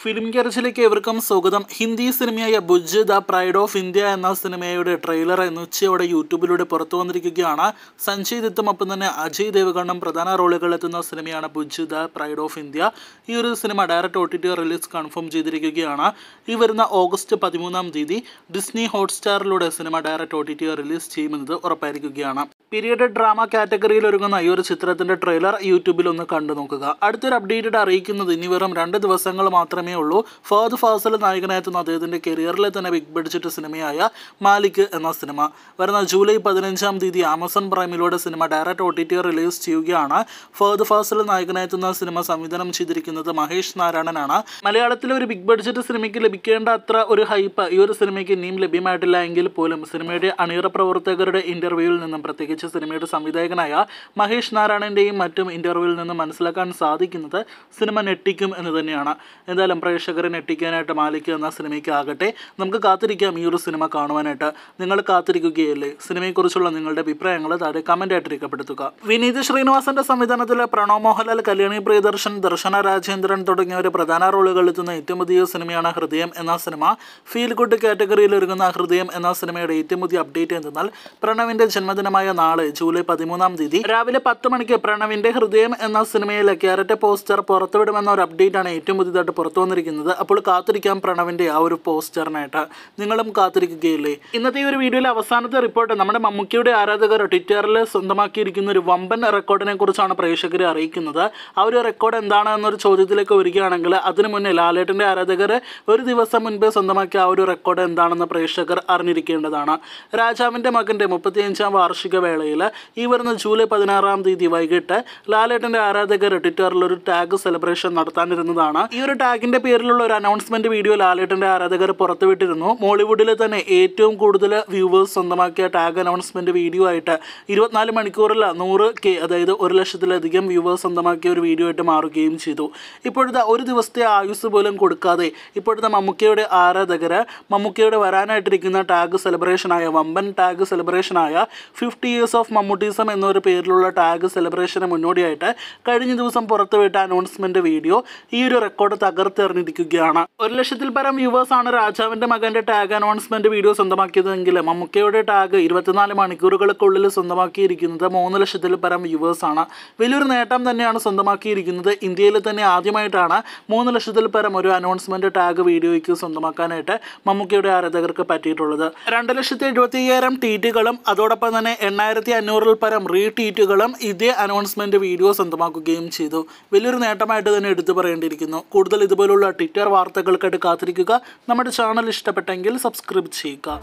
film ഗ്യാരേജിലേക്ക് ഏവർക്കും സ്വാഗതം ഹിന്ദി സിനിമയായ Bhuj the pride of India എന്ന സിനിമയുടെ ട്രെയിലർ ഇന്ന് ഉച്ചയോടെ യൂട്യൂബിലൂടെ പുറത്തു വന്നിരിക്കുകയാണ് സഞ്ജയ് ദത്തും ഒപ്പം തന്നെ അജയ് ദേവഗണ്ണും പ്രധാന റോളുകൾ എത്തുന്ന സിനിമയാണ് Bhuj the pride of India ഈ ഒരു സിനിമ direct O T T release confirm ചെയ്തിരിക്കുകയാണ് ഈ വരുന്ന ഓഗസ്റ്റ് പതിമൂന്നാം തീയതി ഡിസ്നി ഹോട്ട്സ്റ്റാറിലൂടെ സിനിമ direct O T T release ചെയ്യുമെന്നത് ഉറപ്പായിരിക്കുകയാണ് പീരീഡ് ഡ്രാമ കാറ്റഗറിയിൽ ഒരുങ്ങുന്ന ഈ ഒരു ചിത്രത്തിന്റെ ട്രെയിലർ യൂട്യൂബിൽ ഒന്ന് കണ്ടു നോക്കുക അടുത്തൊരു അപ്ഡേറ്റഡ് അറിയിക്കുന്നത് ഇനി വെറും രണ്ട് ദിവസങ്ങൾ മാത്രമേ ഉള്ളൂ ഫഹദ് ഫാസൽ നായകനായെത്തുന്ന അദ്ദേഹത്തിന്റെ കരിയറിലെ തന്നെ ബിഗ് ബഡ്ജറ്റ് സിനിമയായ മാലിക് എന്ന സിനിമ വരുന്ന ജൂലൈ പതിനഞ്ചാം തീയതി ആമസോൺ പ്രൈമിലൂടെ സിനിമ direct O T T release ചെയ്യുകയാണ് ഫഹദ് ഫാസൽ നായകനായെത്തുന്ന സിനിമ സംവിധാനം ചെയ്തിരിക്കുന്നത് മഹേഷ് നാരായണനാണ് മലയാളത്തിലെ ഒരു ബിഗ് ബഡ്ജറ്റ് സിനിമയ്ക്ക് ലഭിക്കേണ്ട അത്ര ഒരു ഹൈപ്പ് ഈ ഒരു സിനിമയ്ക്ക് ഇനിയും ലഭ്യമായിട്ടില്ല എങ്കിൽ പോലും സിനിമയുടെ അണിയറ പ്രവർത്തകരുടെ ഇന്റർവ്യൂവിൽ നിന്നും പ്രത്യേകിച്ച് അഭിനയിച്ച സിനിമയുടെ സംവിധായകനായ മഹേഷ് നാരായണൻ്റെയും മറ്റും ഇൻ്റർവ്യൂവിൽ നിന്ന് മനസ്സിലാക്കാൻ സാധിക്കുന്നത് സിനിമ നെട്ടിക്കും എന്ന് തന്നെയാണ് എന്തായാലും പ്രേക്ഷകരെ നെട്ടിക്കാനായിട്ട് മാലിക് എന്ന സിനിമയ്ക്കാകട്ടെ നമുക്ക് കാത്തിരിക്കാം ഈ ഒരു സിനിമ കാണുവാനായിട്ട് നിങ്ങൾ കാത്തിരിക്കുകയല്ലേ സിനിമയെക്കുറിച്ചുള്ള നിങ്ങളുടെ അഭിപ്രായങ്ങൾ താഴെ കമൻ്റായിട്ട് രേഖപ്പെടുത്തുക വിനീത് ശ്രീനിവാസന്റെ സംവിധാനത്തിൽ പ്രണവ് മോഹൻലാൽ കല്യാണി പ്രിയദർശൻ ദർശന രാജേന്ദ്രൻ തുടങ്ങിയവർ പ്രധാന റോളുകൾ എത്തുന്ന ഏറ്റവും പുതിയ സിനിമയാണ് ഹൃദയം എന്ന സിനിമ ഫീൽ ഗുഡ് കാറ്റഗറിയിൽ ഒരുങ്ങുന്ന ഹൃദയം എന്ന സിനിമയുടെ ഏറ്റവും പുതിയ അപ്ഡേറ്റ് എന്തെന്നാൽ പ്രണവിൻ്റെ ജന്മദിനമായ നാളെ നാളെ ജൂലൈ പതിമൂന്നാം തീയതി രാവിലെ പത്ത് മണിക്ക് പ്രണവിന്റെ ഹൃദയം എന്ന സിനിമയിലെ ക്യാരറ്റ് പോസ്റ്റർ പുറത്തുവിടുമെന്ന ഒരു അപ്ഡേറ്റ് ആണ് ഏറ്റവും പുതിയതായിട്ട് പുറത്തു വന്നിരിക്കുന്നത് അപ്പോൾ കാത്തിരിക്കാം പ്രണവിന്റെ ആ ഒരു പോസ്റ്ററിനായിട്ട് നിങ്ങളും കാത്തിരിക്കുകയില്ലേ ഇന്നത്തെ ഈ ഒരു വീഡിയോയിലെ അവസാനത്തെ റിപ്പോർട്ട് നമ്മുടെ മമ്മൂക്കിയുടെ ആരാധകർ ട്വിറ്ററിൽ സ്വന്തമാക്കിയിരിക്കുന്ന ഒരു വമ്പൻ റെക്കോർഡിനെ കുറിച്ചാണ് പ്രേക്ഷകരെ അറിയിക്കുന്നത് ആ ഒരു റെക്കോർഡ് എന്താണ് എന്നൊരു ചോദ്യത്തിലേക്ക് വരികയാണെങ്കിൽ അതിനു മുന്നേ ലാലേട്ടൻ്റെ ആരാധകർ ഒരു ദിവസം മുൻപേ സ്വന്തമാക്കിയ ആ ഒരു റെക്കോർഡ് എന്താണെന്ന് പ്രേക്ഷകർ അറിഞ്ഞിരിക്കേണ്ടതാണ് രാജാവിന്റെ മകന്റെ മുപ്പത്തിയഞ്ചാം വാർഷിക വേള മേളയിൽ ഈ വരുന്ന ജൂലൈ പതിനാറാം തീയതി വൈകിട്ട് ലാലേട്ടൻ്റെ ആരാധകർ ട്വിറ്ററിൽ ഒരു ടാഗ് സെലിബ്രേഷൻ നടത്താനിരുന്നതാണ് ഈ ഒരു ടാഗിൻ്റെ പേരിലുള്ള ഒരു അനൗൺസ്മെന്റ് വീഡിയോ ലാലേട്ടൻ്റെ ആരാധകർ പുറത്തുവിട്ടിരുന്നു മോളിവുഡിലെ തന്നെ ഏറ്റവും കൂടുതൽ വ്യൂവേഴ്സ് സ്വന്തമാക്കിയ ടാഗ് അനൗൺസ്മെന്റ് വീഡിയോ ആയിട്ട് ഇരുപത്തിനാല് മണിക്കൂറിൽ നൂറ് കെ അതായത് ഒരു ലക്ഷത്തിലധികം വ്യൂവേഴ്സ് സ്വന്തമാക്കിയ ഒരു വീഡിയോ ആയിട്ട് മാറുകയും ചെയ്തു ഇപ്പോഴത്തെ ഒരു ദിവസത്തെ ആയുസ് പോലും കൊടുക്കാതെ ഇപ്പോഴത്തെ മമ്മൂക്കയുടെ ആരാധകർ മമ്മൂക്കയുടെ വരാനായിട്ടിരിക്കുന്ന ടാഗ് സെലിബ്രേഷനായ വമ്പൻ ടാഗ് സെലിബ്രേഷനായ ഫിഫ്റ്റി ഇയേഴ്സ് ഓഫ് മമ്മൂട്ടിസം എന്നൊരു പേരിലുള്ള ടാഗ് സെലിബ്രേഷന് മുന്നോടിയായിട്ട് കഴിഞ്ഞ ദിവസം പുറത്തുവിട്ട അനൗൺസ്മെന്റ് വീഡിയോ ഈ ഒരു റെക്കോർഡ് തകർത്തെറിഞ്ഞിരിക്കുകയാണ് ഒരു ലക്ഷത്തിൽ പരം വ്യൂവേഴ്സ് ആണ് രാജാവിന്റെ മകന്റെ ടാഗ് അനൗൺസ്മെന്റ് വീഡിയോ സ്വന്തമാക്കിയതെങ്കിൽ മമ്മൂക്കയുടെ ടാഗ് ഇരുപത്തിനാല് മണിക്കൂറുകൾക്കുള്ളിൽ സ്വന്തമാക്കിയിരിക്കുന്നത് മൂന്ന് ലക്ഷത്തിൽ പരം വ്യൂവേഴ്സ് ആണ് വലിയൊരു നേട്ടം തന്നെയാണ് സ്വന്തമാക്കിയിരിക്കുന്നത് ഇന്ത്യയിൽ തന്നെ ആദ്യമായിട്ടാണ് മൂന്ന് ലക്ഷത്തിൽ പരം ഒരു അനൗൺസ്മെന്റ് ടാഗ് വീഡിയോയ്ക്ക് സ്വന്തമാക്കാനായിട്ട് മമ്മൂക്കയുടെ ആരാധകർക്ക് പറ്റിയിട്ടുള്ളത് രണ്ട് ലക്ഷത്തി എഴുപത്തി അയ്യായിരം ട്വീറ്റുകളും അതോടൊപ്പം തന്നെ എണ്ണായിരം രണ്ടായിരത്തി അഞ്ഞൂറിൽ പരം റീട്വീറ്റുകളും ഇതേ അനൗൺസ്മെന്റ് വീഡിയോ സ്വന്തമാക്കുകയും ചെയ്തു വലിയൊരു നേട്ടമായിട്ട് തന്നെ എടുത്തു പറയേണ്ടിയിരിക്കുന്നു കൂടുതൽ ഇതുപോലുള്ള ട്വിറ്റർ വാർത്തകൾക്കായിട്ട് കാത്തിരിക്കുക നമ്മുടെ ചാനൽ ഇഷ്ടപ്പെട്ടെങ്കിൽ സബ്സ്ക്രൈബ് ചെയ്യുക